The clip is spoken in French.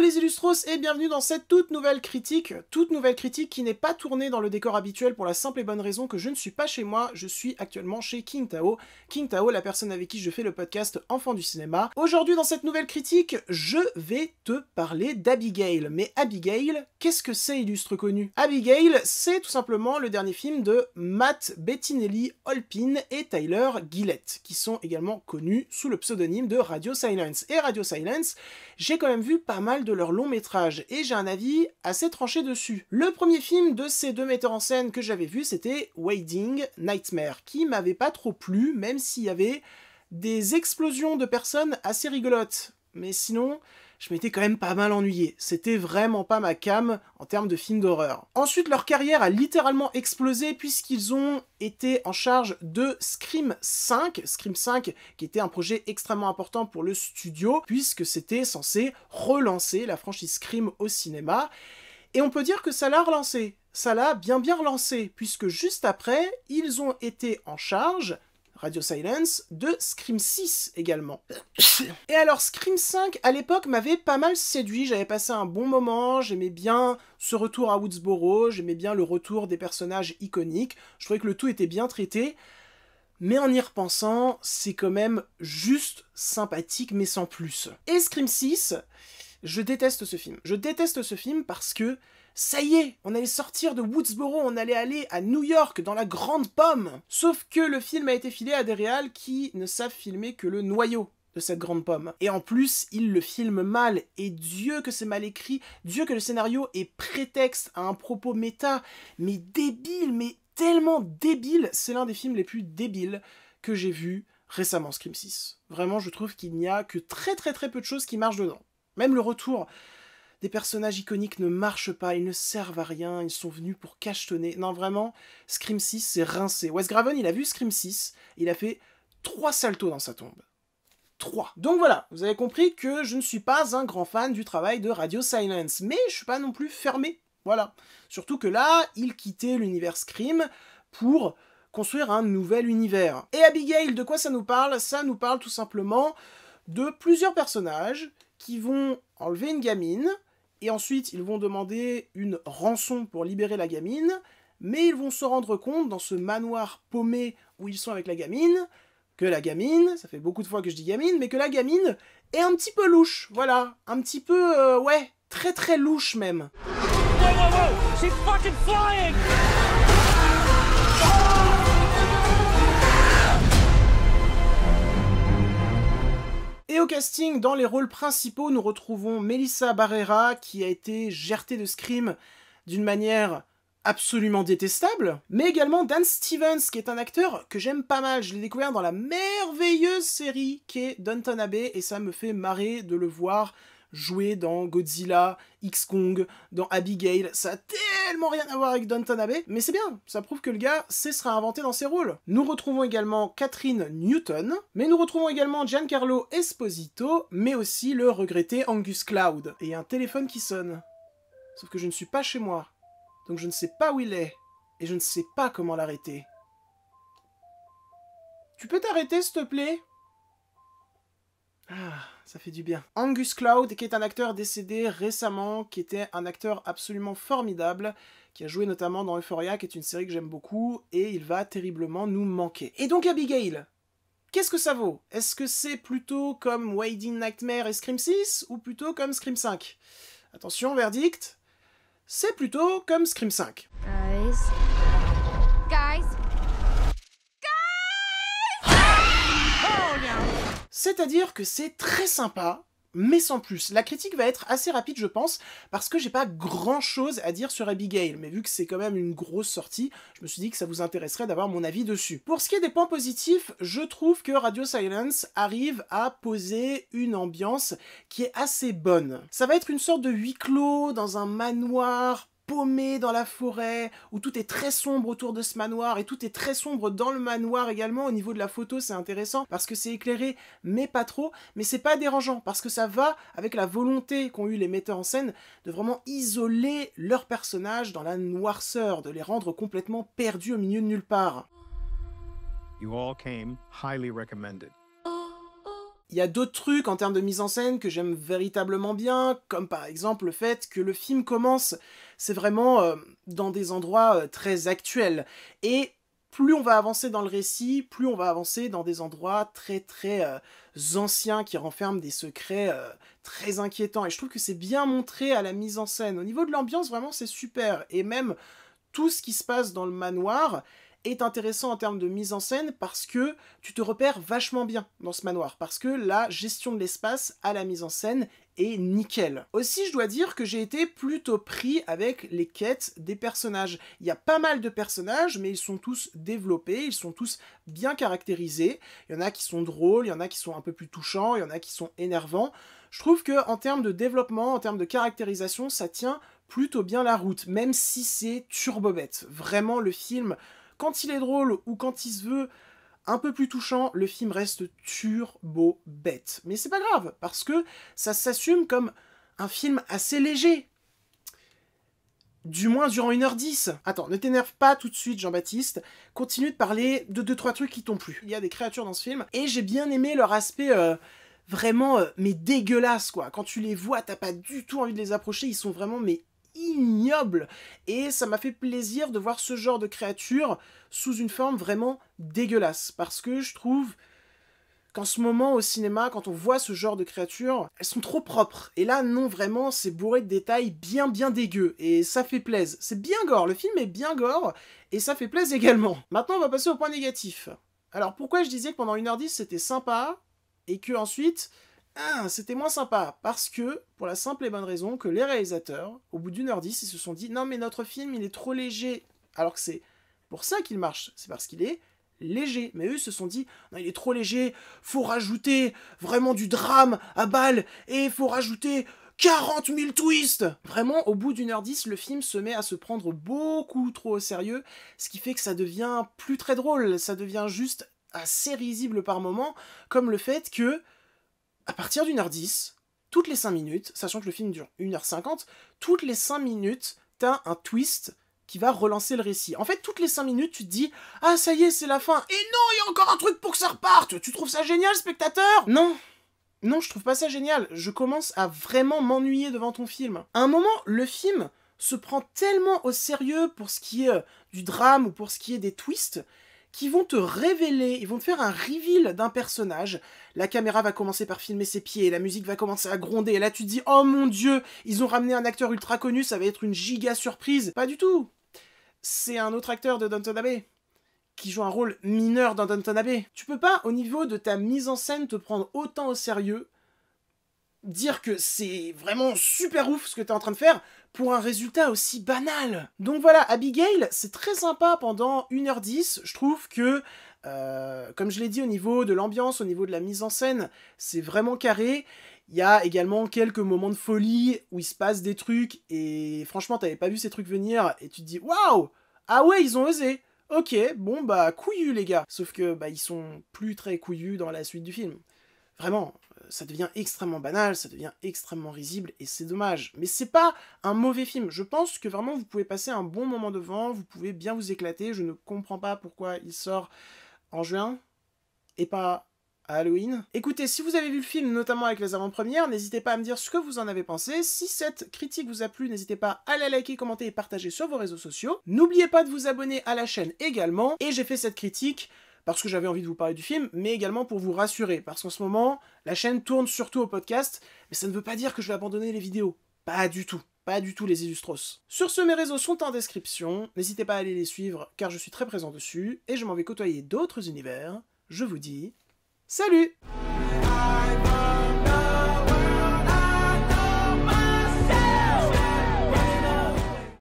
les Illustros et bienvenue dans cette toute nouvelle critique, toute nouvelle critique qui n'est pas tournée dans le décor habituel pour la simple et bonne raison que je ne suis pas chez moi, je suis actuellement chez King Tao, King Tao, la personne avec qui je fais le podcast Enfant du cinéma. Aujourd'hui dans cette nouvelle critique, je vais te parler d'Abigail. Mais Abigail, qu'est-ce que c'est illustre connu Abigail, c'est tout simplement le dernier film de Matt Bettinelli Holpin et Tyler Gillette, qui sont également connus sous le pseudonyme de Radio Silence. Et Radio Silence, j'ai quand même vu pas mal de leur long métrage et j'ai un avis assez tranché dessus. Le premier film de ces deux metteurs en scène que j'avais vu, c'était Wading Nightmare, qui m'avait pas trop plu, même s'il y avait des explosions de personnes assez rigolotes. Mais sinon, je m'étais quand même pas mal ennuyé. C'était vraiment pas ma cam en termes de films d'horreur. Ensuite, leur carrière a littéralement explosé puisqu'ils ont été en charge de Scream 5. Scream 5 qui était un projet extrêmement important pour le studio puisque c'était censé relancer la franchise Scream au cinéma. Et on peut dire que ça l'a relancé. Ça l'a bien bien relancé puisque juste après, ils ont été en charge Radio Silence, de Scream 6 également. Euh, Et alors Scream 5, à l'époque, m'avait pas mal séduit, j'avais passé un bon moment, j'aimais bien ce retour à Woodsboro, j'aimais bien le retour des personnages iconiques, je trouvais que le tout était bien traité, mais en y repensant, c'est quand même juste sympathique, mais sans plus. Et Scream 6, je déteste ce film. Je déteste ce film parce que ça y est, on allait sortir de Woodsboro, on allait aller à New York dans la grande pomme. Sauf que le film a été filé à des réals qui ne savent filmer que le noyau de cette grande pomme. Et en plus, il le filme mal, et Dieu que c'est mal écrit, Dieu que le scénario est prétexte à un propos méta, mais débile, mais tellement débile, c'est l'un des films les plus débiles que j'ai vu récemment, Scream 6. Vraiment, je trouve qu'il n'y a que très très très peu de choses qui marchent dedans. Même le retour des personnages iconiques ne marchent pas, ils ne servent à rien, ils sont venus pour cachetonner. Non, vraiment, Scream 6, c'est rincé. Wes Graven, il a vu Scream 6, il a fait trois saltos dans sa tombe. 3. Donc voilà, vous avez compris que je ne suis pas un grand fan du travail de Radio Silence, mais je suis pas non plus fermé. Voilà. Surtout que là, il quittait l'univers Scream pour construire un nouvel univers. Et Abigail, de quoi ça nous parle Ça nous parle tout simplement de plusieurs personnages qui vont enlever une gamine, et ensuite, ils vont demander une rançon pour libérer la gamine, mais ils vont se rendre compte, dans ce manoir paumé où ils sont avec la gamine, que la gamine, ça fait beaucoup de fois que je dis gamine, mais que la gamine est un petit peu louche, voilà, un petit peu, euh, ouais, très très louche même. casting, dans les rôles principaux, nous retrouvons Melissa Barrera, qui a été gertée de Scream d'une manière absolument détestable, mais également Dan Stevens, qui est un acteur que j'aime pas mal. Je l'ai découvert dans la merveilleuse série qu'est Downton Abbey, et ça me fait marrer de le voir joué dans Godzilla, X-Kong, dans Abigail. Ça a tellement rien à voir avec Don Tanabe, mais c'est bien, ça prouve que le gars sait se réinventer dans ses rôles. Nous retrouvons également Catherine Newton, mais nous retrouvons également Giancarlo Esposito, mais aussi le regretté Angus Cloud. Et un téléphone qui sonne. Sauf que je ne suis pas chez moi, donc je ne sais pas où il est, et je ne sais pas comment l'arrêter. Tu peux t'arrêter, s'il te plaît Ah... Ça fait du bien. Angus Cloud, qui est un acteur décédé récemment, qui était un acteur absolument formidable, qui a joué notamment dans Euphoria, qui est une série que j'aime beaucoup, et il va terriblement nous manquer. Et donc Abigail, Qu'est-ce que ça vaut Est-ce que c'est plutôt comme Wading Nightmare et Scream 6 ou plutôt comme Scream 5 Attention, verdict, c'est plutôt comme Scream 5. C'est-à-dire que c'est très sympa, mais sans plus. La critique va être assez rapide, je pense, parce que j'ai pas grand chose à dire sur Abigail, mais vu que c'est quand même une grosse sortie, je me suis dit que ça vous intéresserait d'avoir mon avis dessus. Pour ce qui est des points positifs, je trouve que Radio Silence arrive à poser une ambiance qui est assez bonne. Ça va être une sorte de huis clos dans un manoir paumé dans la forêt, où tout est très sombre autour de ce manoir, et tout est très sombre dans le manoir également, au niveau de la photo c'est intéressant, parce que c'est éclairé, mais pas trop, mais c'est pas dérangeant, parce que ça va avec la volonté qu'ont eu les metteurs en scène de vraiment isoler leurs personnages dans la noirceur, de les rendre complètement perdus au milieu de nulle part. Il y a d'autres trucs en termes de mise en scène que j'aime véritablement bien, comme par exemple le fait que le film commence, c'est vraiment euh, dans des endroits euh, très actuels. Et plus on va avancer dans le récit, plus on va avancer dans des endroits très très euh, anciens qui renferment des secrets très inquiétants. Et je trouve que c'est bien montré à la mise en scène. Au niveau de l'ambiance, vraiment, c'est super. Et même tout ce qui se passe dans le manoir est intéressant en termes de mise en scène parce que tu te repères vachement bien dans ce manoir, parce que la gestion de l'espace à la mise en scène est nickel. Aussi, je dois dire que j'ai été plutôt pris avec les quêtes des personnages. Il y a pas mal de personnages, mais ils sont tous développés, ils sont tous bien caractérisés. Il y en a qui sont drôles, il y en a qui sont un peu plus touchants, il y en a qui sont énervants. Je trouve que en termes de développement, en termes de caractérisation, ça tient plutôt bien la route, même si c'est turbo Vraiment, le film quand il est drôle ou quand il se veut un peu plus touchant, le film reste turbo bête. Mais c'est pas grave, parce que ça s'assume comme un film assez léger. Du moins durant 1h10. Attends, ne t'énerve pas tout de suite, Jean-Baptiste. Continue de parler de 2-3 trucs qui t'ont plu. Il y a des créatures dans ce film, et j'ai bien aimé leur aspect euh, vraiment, euh, mais dégueulasse, quoi. Quand tu les vois, t'as pas du tout envie de les approcher, ils sont vraiment, mais ignoble. Et ça m'a fait plaisir de voir ce genre de créature sous une forme vraiment dégueulasse. Parce que je trouve qu'en ce moment au cinéma, quand on voit ce genre de créatures, elles sont trop propres. Et là, non, vraiment, c'est bourré de détails bien bien dégueux. Et ça fait plaise. C'est bien gore, le film est bien gore, et ça fait plaise également. Maintenant, on va passer au point négatif. Alors pourquoi je disais que pendant 1h10 c'était sympa, et que ensuite ah, c'était moins sympa, parce que, pour la simple et bonne raison que les réalisateurs, au bout d'une heure dix, ils se sont dit, non mais notre film, il est trop léger, alors que c'est pour ça qu'il marche, c'est parce qu'il est léger. Mais eux, se sont dit, non, il est trop léger, faut rajouter vraiment du drame à balle, et faut rajouter 40 000 twists Vraiment, au bout d'une heure dix, le film se met à se prendre beaucoup trop au sérieux, ce qui fait que ça devient plus très drôle, ça devient juste assez risible par moments, comme le fait que à partir d'une heure 10, toutes les cinq minutes, sachant que le film dure 1h50, toutes les cinq minutes, as un twist qui va relancer le récit. En fait, toutes les cinq minutes, tu te dis Ah, ça y est, c'est la fin. Et non, il y a encore un truc pour que ça reparte. Tu trouves ça génial, spectateur Non. Non, je trouve pas ça génial. Je commence à vraiment m'ennuyer devant ton film. À un moment, le film se prend tellement au sérieux pour ce qui est euh, du drame ou pour ce qui est des twists qui vont te révéler, ils vont te faire un reveal d'un personnage. La caméra va commencer par filmer ses pieds, et la musique va commencer à gronder, et là tu te dis Oh mon dieu, ils ont ramené un acteur ultra connu, ça va être une giga surprise. Pas du tout C'est un autre acteur de Downton Abbey qui joue un rôle mineur dans Downton Abbey. Tu peux pas, au niveau de ta mise en scène, te prendre autant au sérieux, dire que c'est vraiment super ouf ce que t'es en train de faire, pour un résultat aussi banal. Donc voilà, Abigail, c'est très sympa pendant 1h10. Je trouve que, euh, comme je l'ai dit, au niveau de l'ambiance, au niveau de la mise en scène, c'est vraiment carré. Il y a également quelques moments de folie où il se passe des trucs et franchement, t'avais pas vu ces trucs venir et tu te dis waouh, ah ouais, ils ont osé. Ok, bon bah couillus les gars. Sauf que bah ils sont plus très couillus dans la suite du film. Vraiment, euh, ça devient extrêmement banal, ça devient extrêmement risible et c'est dommage. Mais c'est pas un mauvais film. Je pense que vraiment vous pouvez passer un bon moment devant, vous pouvez bien vous éclater. Je ne comprends pas pourquoi il sort en juin et pas à Halloween. Écoutez, si vous avez vu le film, notamment avec les avant-premières, n'hésitez pas à me dire ce que vous en avez pensé. Si cette critique vous a plu, n'hésitez pas à la liker, commenter et partager sur vos réseaux sociaux. N'oubliez pas de vous abonner à la chaîne également. Et j'ai fait cette critique parce que j'avais envie de vous parler du film, mais également pour vous rassurer, parce qu'en ce moment, la chaîne tourne surtout au podcast, mais ça ne veut pas dire que je vais abandonner les vidéos. Pas du tout. Pas du tout les illustros. Sur ce, mes réseaux sont en description, n'hésitez pas à aller les suivre, car je suis très présent dessus, et je m'en vais côtoyer d'autres univers. Je vous dis... Salut